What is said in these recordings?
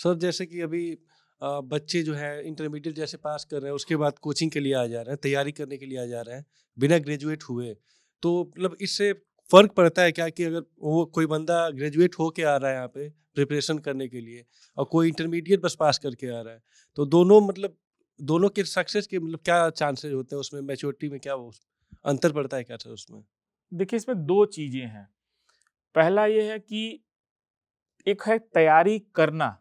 sir जैसे कि अभी बच्चे जो है इंटरमीडिएट जैसे पास कर रहे हैं उसके बाद कोचिंग के लिए आ जा रहे हैं तैयारी करने के लिए आ जा रहे हैं बिना ग्रेजुएट हुए तो मतलब इससे फ़र्क पड़ता है क्या कि अगर वो कोई बंदा ग्रेजुएट हो के आ रहा है यहाँ पे प्रिपरेशन करने के लिए और कोई इंटरमीडिएट बस पास करके आ रहा है तो दोनों मतलब दोनों के सक्सेस के मतलब क्या चांसेस होते हैं उसमें मेच्योरिटी में क्या वो अंतर पड़ता है क्या सर उसमें देखिए इसमें दो चीज़ें हैं पहला ये है कि एक है तैयारी करना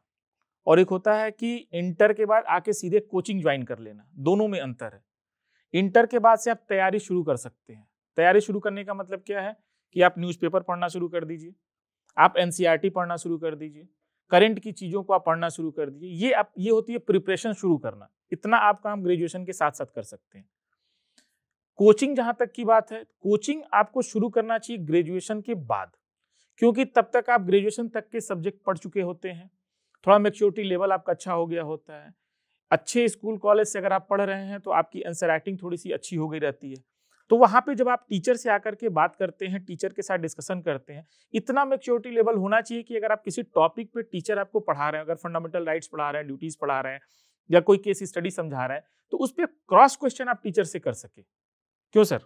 और एक होता है कि इंटर के बाद आके सीधे कोचिंग ज्वाइन कर लेना दोनों में अंतर है इंटर के बाद से आप तैयारी शुरू कर सकते हैं तैयारी शुरू करने का मतलब क्या है कि आप न्यूज़पेपर पढ़ना शुरू कर दीजिए आप एन पढ़ना शुरू कर दीजिए करंट की चीज़ों को आप पढ़ना शुरू कर दीजिए ये आप ये होती है प्रिपरेशन शुरू करना इतना आप काम ग्रेजुएशन के साथ साथ कर सकते हैं कोचिंग जहाँ तक की बात है कोचिंग आपको शुरू करना चाहिए ग्रेजुएशन के बाद क्योंकि तब तक आप ग्रेजुएशन तक के सब्जेक्ट पढ़ चुके होते हैं थोड़ा मेच्योरिटी लेवल आपका अच्छा हो गया होता है अच्छे स्कूल कॉलेज से अगर आप पढ़ रहे हैं तो आपकी आंसर राइटिंग थोड़ी सी अच्छी हो गई रहती है तो वहाँ पे जब आप टीचर से आकर के बात करते हैं टीचर के साथ डिस्कशन करते हैं इतना मेच्योरिटी लेवल होना चाहिए कि अगर आप किसी टॉपिक पे टीचर आपको पढ़ा रहे हैं अगर फंडामेंटल राइट्स पढ़ा रहे हैं ड्यूटीज पढ़ा रहे हैं या कोई केस स्टडी समझा रहे हैं तो उस पर क्रॉस क्वेश्चन आप टीचर से कर सके क्यों सर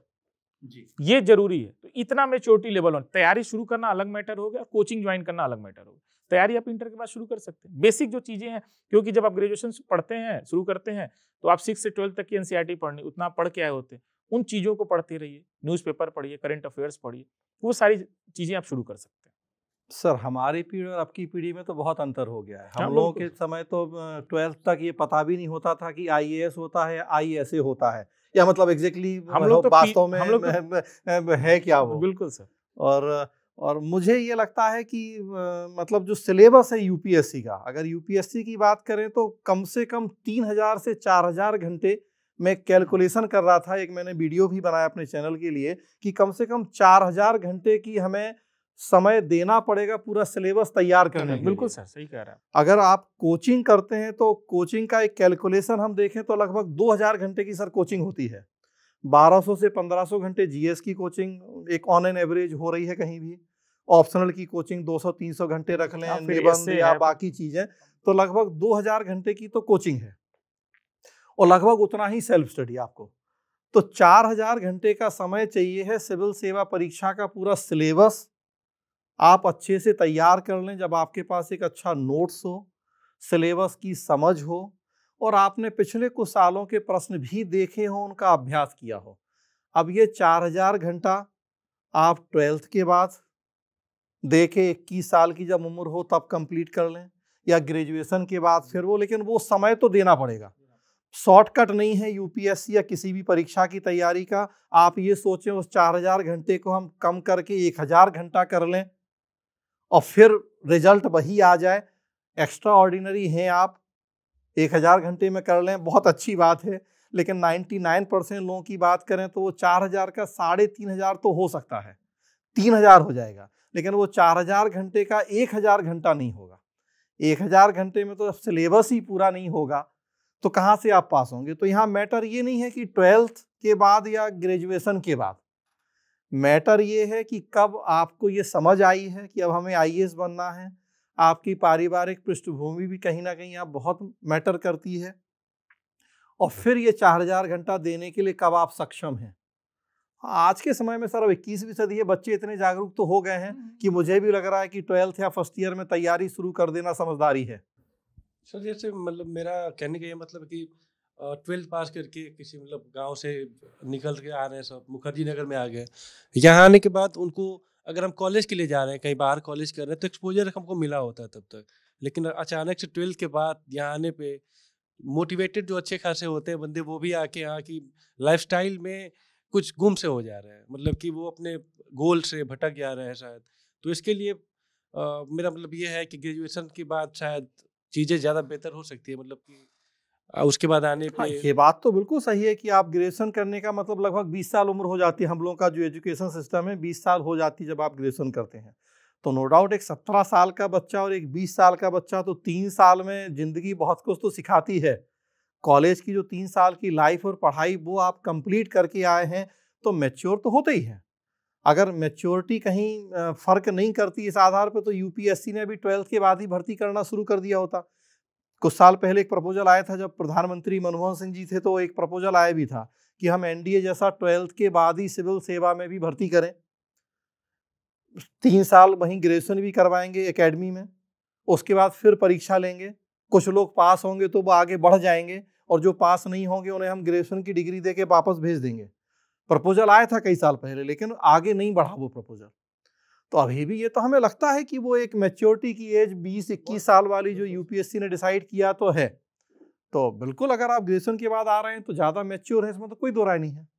जी ये जरूरी है तो इतना मेच्योरिटी लेवल होना तैयारी शुरू करना अलग मैटर हो गया कोचिंग ज्वाइन करना अलग मैटर हो गया तैयारी आप इंटर के बाद शुरू कर सकते हैं बेसिक जो चीज़ें हैं क्योंकि जब आप ग्रेजुएशन पढ़ते हैं शुरू करते हैं तो आप सिक्स से ट्वेल्थ तक की एनसीईआरटी e पढ़नी उतना पढ़ के आए होते हैं उन चीज़ों को पढ़ते रहिए न्यूज़पेपर पढ़िए करंट अफेयर्स पढ़िए वो सारी चीज़ें आप शुरू कर सकते हैं सर हमारी पीढ़ी और आपकी पीढ़ी में तो बहुत अंतर हो गया है हाँ, हम लोगों के समय तो ट्वेल्थ तक ये पता भी नहीं होता था कि आई होता है आई होता है या मतलब एग्जैक्टली मतलब तो हम लोग वास्तव तो में हम तो, है क्या वो बिल्कुल सर और और मुझे ये लगता है कि मतलब जो सिलेबस है यूपीएससी का अगर यूपीएससी की बात करें तो कम से कम तीन हज़ार से चार हज़ार घंटे मैं कैलकुलेशन कर रहा था एक मैंने वीडियो भी बनाया अपने चैनल के लिए कि कम से कम चार हज़ार घंटे की हमें समय देना पड़ेगा पूरा सिलेबस तैयार करने के बिल्कुल सर सही कह रहे हैं अगर आप कोचिंग करते हैं तो कोचिंग का एक कैलकुलेशन हम देखें तो लगभग 2000 घंटे की सर कोचिंग होती है 1200 से 1500 घंटे जीएस की कोचिंग एक ऑन एन एवरेज हो रही है कहीं भी ऑप्शनल की कोचिंग 200-300 घंटे रख लें हाँ, निबंध या बाकी चीजें तो लगभग 2000 घंटे की तो कोचिंग है और लगभग उतना ही सेल्फ स्टडी आपको तो 4000 घंटे का समय चाहिए है सिविल सेवा परीक्षा का पूरा सिलेबस आप अच्छे से तैयार कर लें जब आपके पास एक अच्छा नोट्स हो सिलेबस की समझ हो और आपने पिछले कुछ सालों के प्रश्न भी देखे हों उनका अभ्यास किया हो अब ये चार हजार घंटा आप ट्वेल्थ के बाद देखे इक्कीस साल की जब उम्र हो तब कंप्लीट कर लें या ग्रेजुएशन के बाद फिर वो लेकिन वो समय तो देना पड़ेगा शॉर्टकट नहीं है यूपीएससी या किसी भी परीक्षा की तैयारी का आप ये सोचें उस चार हजार घंटे को हम कम करके एक हजार घंटा कर लें और फिर रिजल्ट वही आ जाए एक्स्ट्रा ऑर्डिनरी हैं आप एक हज़ार घंटे में कर लें बहुत अच्छी बात है लेकिन 99 परसेंट लोगों की बात करें तो वो चार हज़ार का साढ़े तीन हज़ार तो हो सकता है तीन हज़ार हो जाएगा लेकिन वो चार हज़ार घंटे का एक हज़ार घंटा नहीं होगा एक हज़ार घंटे में तो सिलेबस ही पूरा नहीं होगा तो कहाँ से आप पास होंगे तो यहाँ मैटर ये नहीं है कि ट्वेल्थ के बाद या ग्रेजुएसन के बाद मैटर ये है कि कब आपको ये समझ आई है कि अब हमें आई बनना है आपकी पारिवारिक पृष्ठभूमि भी कहीं ना कहीं आप बहुत मैटर करती है और फिर ये चार हजार घंटा देने के लिए कब आप सक्षम हैं आज के समय में सर अब इक्कीसवीं सदी है बच्चे इतने जागरूक तो हो गए हैं कि मुझे भी लग रहा है कि ट्वेल्थ या फर्स्ट ईयर में तैयारी शुरू कर देना समझदारी है सर जैसे मतलब मेरा कहने का ये मतलब कि ट्वेल्थ पास करके किसी मतलब गांव से निकल के आ रहे हैं सब मुखर्जी नगर में आ गए यहाँ आने के बाद उनको अगर हम कॉलेज के लिए जा रहे हैं कहीं बाहर कॉलेज कर रहे हैं तो एक्सपोजर हमको मिला होता है तब तक लेकिन अचानक से ट्वेल्थ के बाद यहाँ आने पर मोटिवेटेड जो अच्छे खासे होते हैं बंदे वो भी आके यहाँ की लाइफ में कुछ गुम से हो जा रहे हैं मतलब कि वो अपने गोल से भटक जा रहे हैं शायद तो इसके लिए आ, मेरा मतलब ये है कि ग्रेजुएशन के बाद शायद चीज़ें ज़्यादा बेहतर हो सकती है मतलब कि उसके बाद आने हाँ, पे ये बात तो बिल्कुल सही है कि आप ग्रेजुएशन करने का मतलब लगभग 20 साल उम्र हो जाती है हम लोगों का जो एजुकेशन सिस्टम है 20 साल हो जाती है जब आप ग्रेजुएशन करते हैं तो नो डाउट एक 17 साल का बच्चा और एक 20 साल का बच्चा तो तीन साल में ज़िंदगी बहुत कुछ तो सिखाती है कॉलेज की जो तीन साल की लाइफ और पढ़ाई वो आप कंप्लीट करके आए हैं तो मेच्योर तो होते ही हैं अगर मेच्योरिटी कहीं फ़र्क नहीं करती इस आधार पर तो यूपीएससी ने अभी ट्वेल्थ के बाद ही भर्ती करना शुरू कर दिया होता कुछ साल पहले एक प्रपोजल आया था जब प्रधानमंत्री मनमोहन सिंह जी थे तो एक प्रपोजल आया भी था कि हम एनडीए जैसा ट्वेल्थ के बाद ही सिविल सेवा में भी भर्ती करें तीन साल वहीं ग्रेजुएशन भी करवाएंगे एकेडमी में उसके बाद फिर परीक्षा लेंगे कुछ लोग पास होंगे तो वो आगे बढ़ जाएंगे और जो पास नहीं होंगे उन्हें हम ग्रेजुएशन की डिग्री दे के वापस भेज देंगे प्रपोजल आया था कई साल पहले लेकिन आगे नहीं बढ़ा वो प्रपोजल तो अभी भी ये तो हमें लगता है कि वो एक मेच्योरिटी की एज 20-21 साल वाली जो यूपीएससी ने डिसाइड किया तो है तो बिल्कुल अगर आप ग्रेजुएशन के बाद आ रहे हैं तो ज़्यादा मेच्योर है इसमें तो कोई दो राय नहीं है